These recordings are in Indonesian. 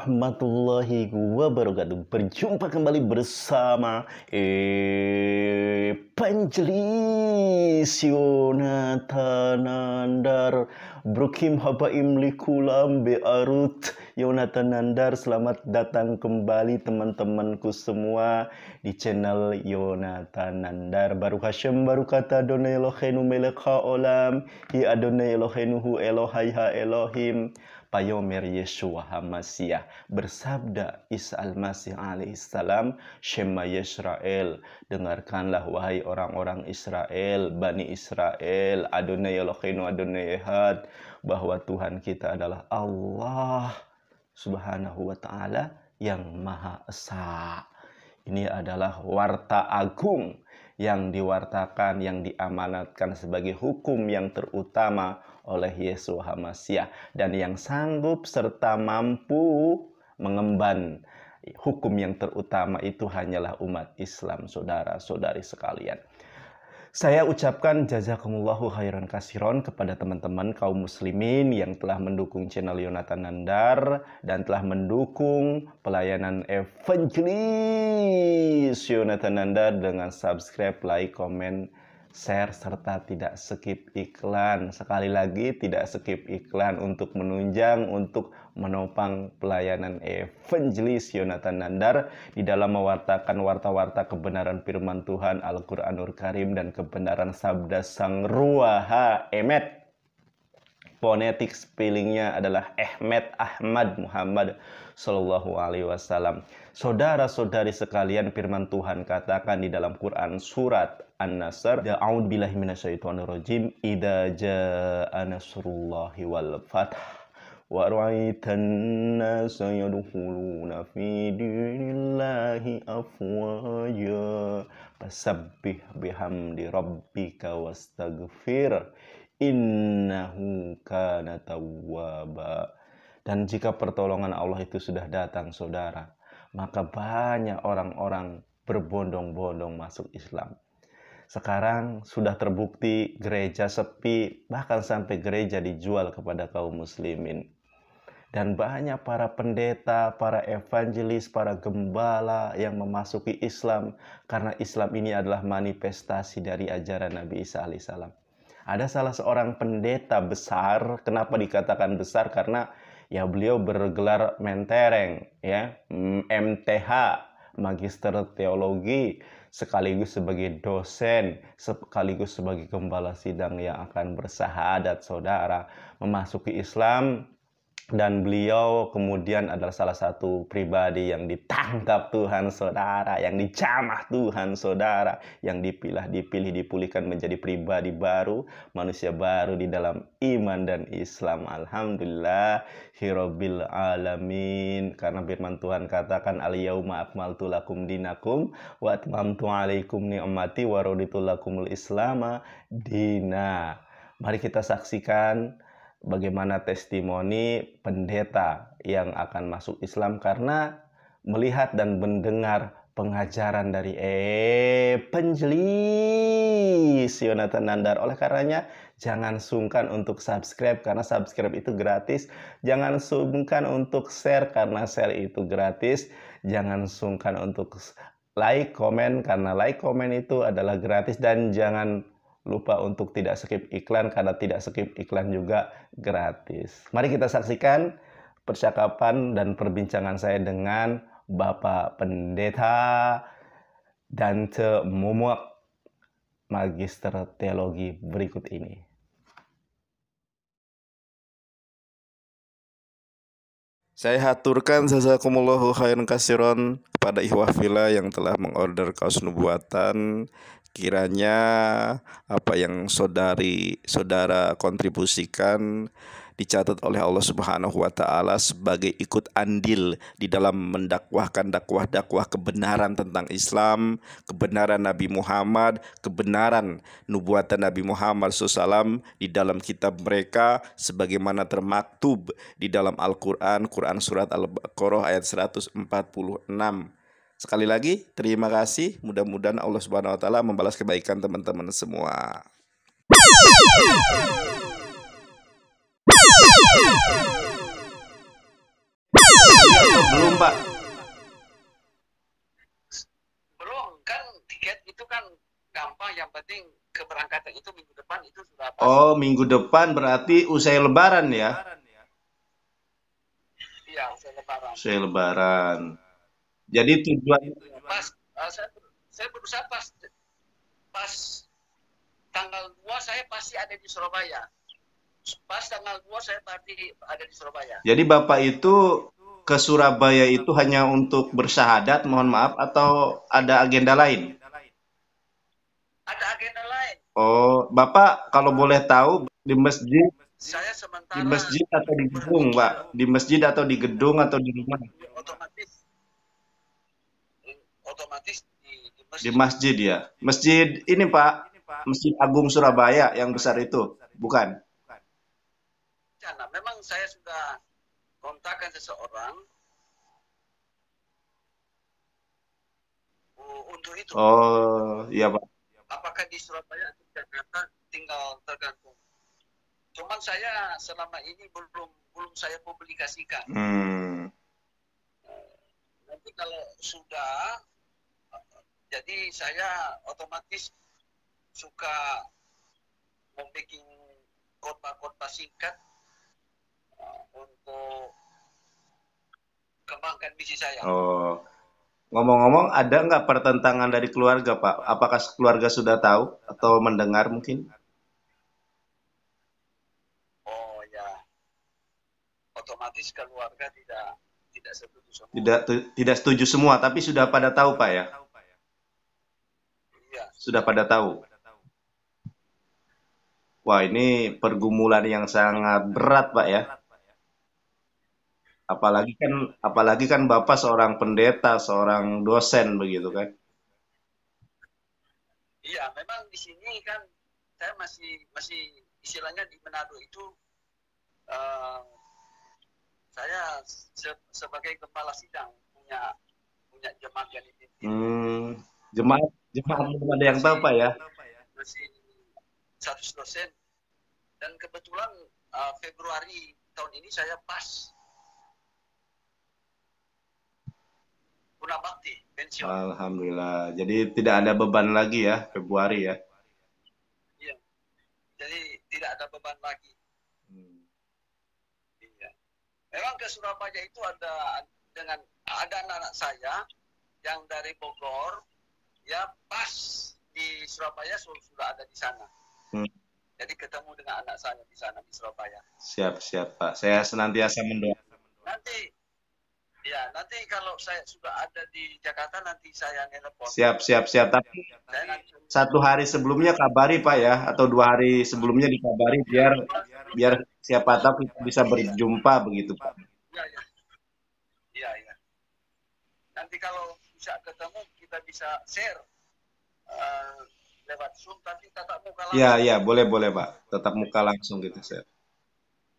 warahmatullahi wabarakatuh. Berjumpa kembali bersama Evangelis eh, Yonatan Nandar Brukim Habaim Likulam Bearut Yonatan Nandar Selamat datang kembali teman-temanku semua di channel Yonatan Nandar Baru Hashem Baru Kata Adonai Eloheinu Meleka Olam Hi Adonai Eloheinu Hu Elohai Ha Elohim Payomer Yeshua HaMasiyah. Bersabda Isa Al-Masih alaihissalam, Shema Yisrael. Dengarkanlah wahai orang-orang Israel, Bani Israel, Adonai Eloheinu Adonai Ehad. Bahwa Tuhan kita adalah Allah subhanahu wa ta'ala yang maha esa. Ini adalah warta agung yang diwartakan, yang diamanatkan sebagai hukum yang terutama oleh Yesus Hamasya dan yang sanggup serta mampu mengemban hukum yang terutama itu hanyalah umat Islam, saudara-saudari sekalian. Saya ucapkan jazakumullahu khairan kasiron kepada teman-teman kaum muslimin yang telah mendukung channel Yonatan Nandar dan telah mendukung pelayanan evangelis Yonatan Nandar dengan subscribe, like, komen, share serta tidak skip iklan. Sekali lagi tidak skip iklan untuk menunjang untuk menopang pelayanan evangelis Yonatan Nandar di dalam mewartakan warta-warta kebenaran firman Tuhan Al-Qur'anur Karim dan kebenaran sabda Sang Ruaha Emet fonetik spellingnya adalah Ahmed Ahmad Muhammad Shallallahu Alaihi Wasallam. Saudara-saudari sekalian, firman Tuhan katakan di dalam Quran surat An-Nasr, "Da'ud billahi minasyaitonirrajim, idza jaa nasrullahi wal fath." ورأيت الناس يدخلون في دين biham di فسبح بحمد gafir inna إنه kana tawwaba. Dan jika pertolongan Allah itu sudah datang saudara, maka banyak orang-orang berbondong-bondong masuk Islam. Sekarang sudah terbukti gereja sepi, bahkan sampai gereja dijual kepada kaum muslimin. Dan banyak para pendeta, para evangelis, para gembala yang memasuki Islam karena Islam ini adalah manifestasi dari ajaran Nabi Isa alaihissalam ada salah seorang pendeta besar. Kenapa dikatakan besar? Karena ya beliau bergelar mentereng, ya, MTH, Magister Teologi, sekaligus sebagai dosen, sekaligus sebagai gembala sidang yang akan bersahadat saudara memasuki Islam dan beliau kemudian adalah salah satu pribadi yang ditangkap Tuhan saudara, yang dicamah Tuhan saudara, yang dipilah, dipilih, dipulihkan menjadi pribadi baru, manusia baru di dalam iman dan Islam. Alhamdulillah, hirobil alamin. Karena firman Tuhan katakan, al yauma akmaltu lakum dinakum wa atmamtu alaikum ni'mati wa raditu lakumul islama dina. Mari kita saksikan bagaimana testimoni pendeta yang akan masuk Islam karena melihat dan mendengar pengajaran dari eh, penjelis Yonatan Nandar. Oleh karenanya, jangan sungkan untuk subscribe karena subscribe itu gratis. Jangan sungkan untuk share karena share itu gratis. Jangan sungkan untuk like, komen karena like, komen itu adalah gratis dan jangan Lupa untuk tidak skip iklan karena tidak skip iklan juga gratis. Mari kita saksikan percakapan dan perbincangan saya dengan Bapak Pendeta dan Mumuak Magister Teologi berikut ini. Saya haturkan jazakumullahu khairan kasiron kepada ihwah villa yang telah mengorder kaos nubuatan kiranya apa yang saudari saudara kontribusikan dicatat oleh Allah Subhanahu wa taala sebagai ikut andil di dalam mendakwahkan dakwah-dakwah kebenaran tentang Islam, kebenaran Nabi Muhammad, kebenaran nubuatan Nabi Muhammad SAW di dalam kitab mereka sebagaimana termaktub di dalam Al-Qur'an, Quran surat Al-Baqarah ayat 146 Sekali lagi, terima kasih. Mudah-mudahan Allah Subhanahu wa taala membalas kebaikan teman-teman semua. Belum, Pak. Oh, minggu depan berarti usai lebaran ya? Iya, usai lebaran. Usai lebaran. Jadi tujuan itu pas uh, saya, saya berusaha pas pas tanggal 2 saya pasti ada di Surabaya. Pas tanggal 2 saya pasti ada di Surabaya. Jadi Bapak itu ke Surabaya itu hanya untuk bersahadat, mohon maaf, atau ada agenda lain? Ada agenda lain. Oh, Bapak kalau boleh tahu di masjid saya sementara di masjid atau di gedung, Pak? Di masjid atau di gedung atau di rumah? Otomatis otomatis di, di masjid. Di masjid ya. Masjid ini Pak, Masjid Agung Surabaya yang besar itu, bukan? Nah, memang saya sudah kontakkan seseorang untuk itu. Oh, iya Pak. Apakah di Surabaya atau Jakarta tinggal tergantung. Cuman saya selama ini belum belum saya publikasikan. Hmm. Nanti kalau sudah jadi saya otomatis suka membuat kota-kota singkat uh, untuk kembangkan misi saya. Oh. Ngomong-ngomong, ada nggak pertentangan dari keluarga, Pak? Apakah keluarga sudah tahu atau mendengar mungkin? Oh ya, otomatis keluarga tidak tidak setuju semua. Tidak tidak setuju semua, tapi sudah pada tahu, Pak ya? sudah pada tahu. Wah, ini pergumulan yang sangat berat, Pak ya. Apalagi kan apalagi kan Bapak seorang pendeta, seorang dosen begitu kan. Iya, memang di sini kan saya masih masih istilahnya di Manado itu uh, saya se sebagai kepala sidang punya punya jemaat yang hmm, jemaat Jepang belum ada yang tahu Pak ya. Masih 100 Dan kebetulan uh, Februari tahun ini saya pas Guna Bakti pensiun. Alhamdulillah. Jadi tidak ada beban lagi ya Februari ya. Iya. Jadi tidak ada beban lagi. Hmm. Iya. Memang ke Surabaya itu ada dengan ada anak-anak saya yang dari Bogor ya di Surabaya sudah ada di sana. Hmm. Jadi ketemu dengan anak saya di sana di Surabaya. Siap siap Pak. Saya senantiasa mendoakan. Nanti ya nanti kalau saya sudah ada di Jakarta nanti saya nelpon. Siap siap siap. Tapi saya satu hari sebelumnya kabari Pak ya atau dua hari sebelumnya dikabari biar biar siapa tahu kita bisa berjumpa begitu Pak. Iya iya. Iya iya. Nanti kalau bisa ketemu kita bisa share Eh, lewat Zoom tapi tatap muka ya, langsung. Iya, iya, boleh, boleh, Pak. Tetap muka langsung gitu, saya.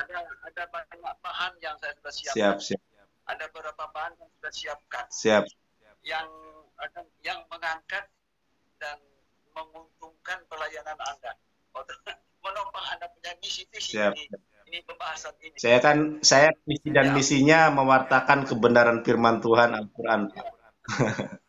Ada ada banyak bahan yang saya sudah siapkan. Siap, siap. Ada beberapa bahan yang sudah siapkan. Siap. Yang ada yang mengangkat dan menguntungkan pelayanan Anda. Menopang Anda punya misi visi siap. ini. Ini pembahasan ini. Saya kan saya misi dan misinya mewartakan kebenaran firman Tuhan Al-Qur'an.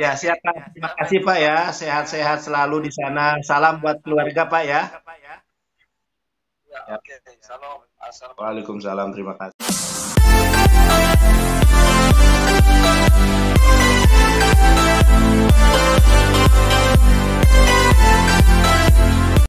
Ya, siap Pak. Ya, Terima kasih Pak ya. Sehat-sehat selalu di sana. Salam buat keluarga Pak ya. Ya, ya Salam. Waalaikumsalam. Terima kasih.